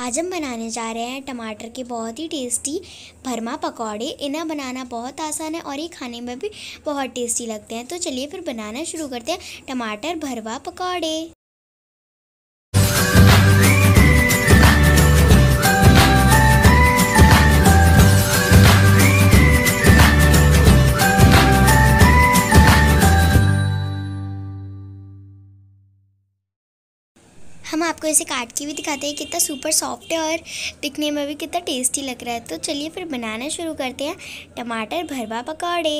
आज हम बनाने जा रहे हैं टमाटर के बहुत ही टेस्टी भरमा पकौड़े इन्हें बनाना बहुत आसान है और ये खाने में भी बहुत टेस्टी लगते हैं तो चलिए फिर बनाना शुरू करते हैं टमाटर भरवा पकौड़े आपको इसे काट के भी दिखाते हैं कितना सुपर सॉफ्ट है और दिखने में भी कितना टेस्टी लग रहा है तो चलिए फिर बनाना शुरू करते हैं टमाटर भरवा पकौड़े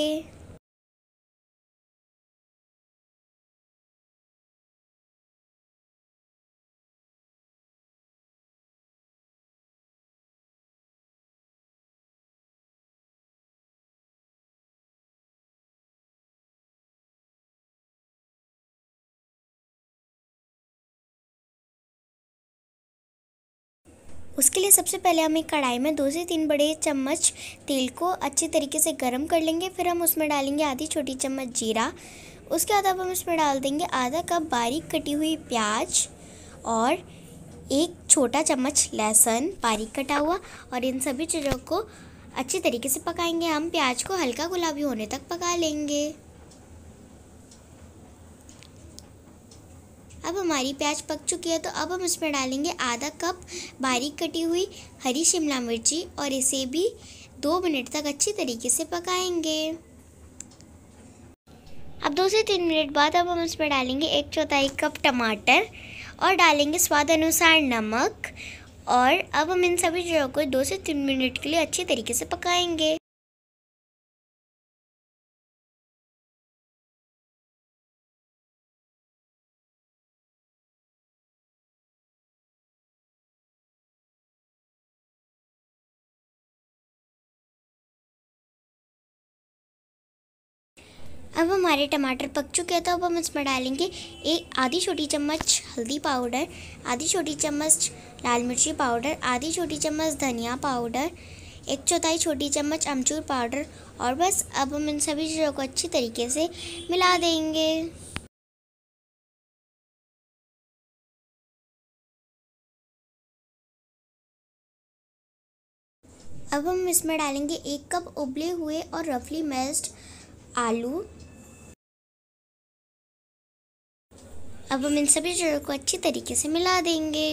उसके लिए सबसे पहले हम एक कढ़ाई में दो से तीन बड़े चम्मच तेल को अच्छे तरीके से गर्म कर लेंगे फिर हम उसमें डालेंगे आधी छोटी चम्मच जीरा उसके बाद अब हम इसमें डाल देंगे आधा कप बारीक कटी हुई प्याज और एक छोटा चम्मच लहसुन बारीक कटा हुआ और इन सभी चीज़ों को अच्छे तरीके से पकाएंगे हम प्याज को हल्का गुलाबी होने तक पका लेंगे अब हमारी प्याज पक चुकी है तो अब हम इसमें डालेंगे आधा कप बारीक कटी हुई हरी शिमला मिर्ची और इसे भी दो मिनट तक अच्छी तरीके से पकाएंगे अब दो से तीन मिनट बाद अब हम इसमें डालेंगे एक चौथाई कप टमाटर और डालेंगे स्वाद अनुसार नमक और अब हम इन सभी चीज़ों को दो से तीन मिनट के लिए अच्छी तरीके से पकाएंगे अब हमारे टमाटर पक चुके हैं तो अब हम इसमें डालेंगे एक आधी छोटी चम्मच हल्दी पाउडर आधी छोटी चम्मच लाल मिर्ची पाउडर आधी छोटी चम्मच धनिया पाउडर एक चौथाई छोटी चम्मच अमचूर पाउडर और बस अब हम इन सभी चीज़ों को अच्छी तरीके से मिला देंगे अब हम इसमें डालेंगे एक कप उबले हुए और रफली मेस्ड आलू अब हम इन सभी जड़ों को अच्छी तरीके से मिला देंगे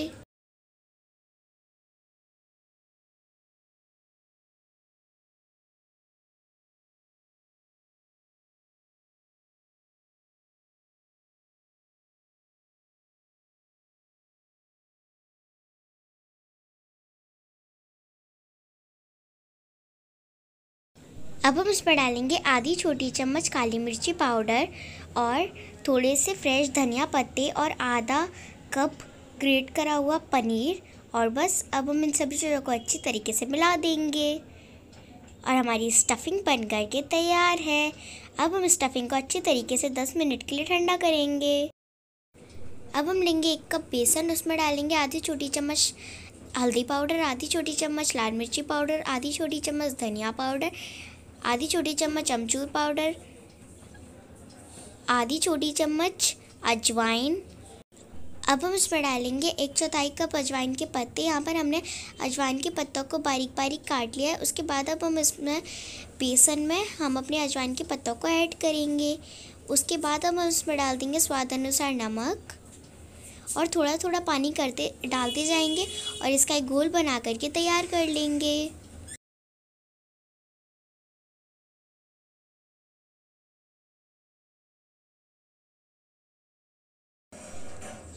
अब हम इसमें डालेंगे आधी छोटी चम्मच काली मिर्ची पाउडर और थोड़े से फ्रेश धनिया पत्ते और आधा कप ग्रेट करा हुआ पनीर और बस अब हम इन सभी चीज़ों को अच्छी तरीके से मिला देंगे और हमारी स्टफिंग बन कर के तैयार है अब हम स्टफिंग को अच्छी तरीके से 10 मिनट के लिए ठंडा करेंगे अब हम लेंगे एक कप बेसन उसमें डालेंगे आधी छोटी चम्मच हल्दी पाउडर आधी छोटी चम्मच लाल मिर्ची पाउडर आधी छोटी चम्मच धनिया पाउडर आधी छोटी चम्मच अमचूर पाउडर आधी छोटी चम्मच अजवाइन अब हम इसमें डालेंगे एक चौथाई कप अजवाइन के पत्ते यहाँ पर हमने अजवाइन के पत्तों को बारीक बारीक काट लिया है उसके बाद अब हम इसमें बेसन में हम अपने अजवाइन के पत्तों को ऐड करेंगे उसके बाद हम इसमें डाल देंगे स्वाद अनुसार नमक और थोड़ा थोड़ा पानी करते डालते जाएंगे और इसका एक गोल बना करके तैयार कर लेंगे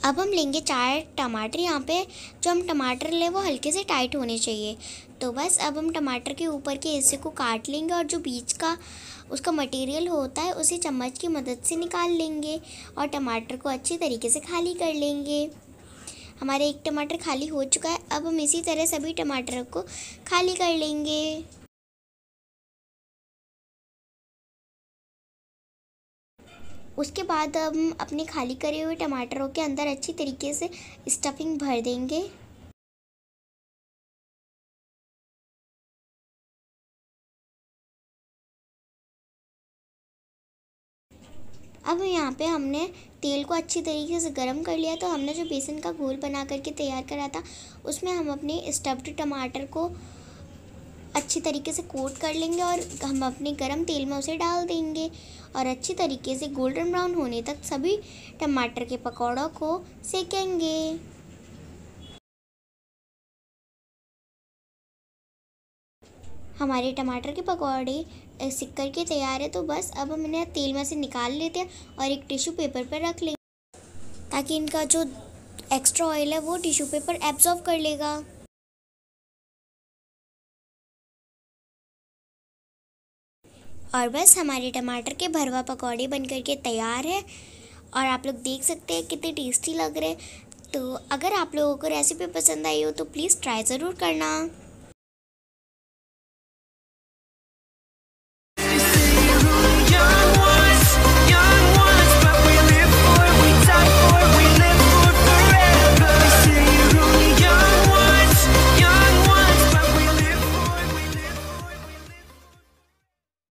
अब हम लेंगे चार टमाटर यहाँ पे जो हम टमाटर ले वो हल्के से टाइट होने चाहिए तो बस अब हम टमाटर के ऊपर के हिस्से को काट लेंगे और जो बीच का उसका मटेरियल होता है उसे चम्मच की मदद से निकाल लेंगे और टमाटर को अच्छे तरीके से खाली कर लेंगे हमारे एक टमाटर खाली हो चुका है अब हम इसी तरह सभी टमाटर को खाली कर लेंगे उसके बाद हम अपने खाली करे हुए टमाटरों के अंदर अच्छी तरीके से स्टफिंग भर देंगे अब यहाँ पे हमने तेल को अच्छी तरीके से गर्म कर लिया तो हमने जो बेसन का घोल बना करके तैयार करा था उसमें हम अपने स्टफ्ड टमाटर को अच्छी तरीके से कोट कर लेंगे और हम अपने गरम तेल में उसे डाल देंगे और अच्छी तरीके से गोल्डन ब्राउन होने तक सभी टमाटर के पकौड़ों को सेकेंगे हमारे टमाटर के पकौड़े सिक के तैयार है तो बस अब हम इन्हें तेल में से निकाल लेते हैं और एक टिश्यू पेपर पर रख लेंगे ताकि इनका जो एक्स्ट्रा ऑयल है वो टिश्यू पेपर एब्जॉर्व कर लेगा और बस हमारे टमाटर के भरवा पकौड़े बन करके तैयार है और आप लोग देख सकते हैं कितने टेस्टी लग रहे तो अगर आप लोगों को रेसिपी पसंद आई हो तो प्लीज़ ट्राई ज़रूर करना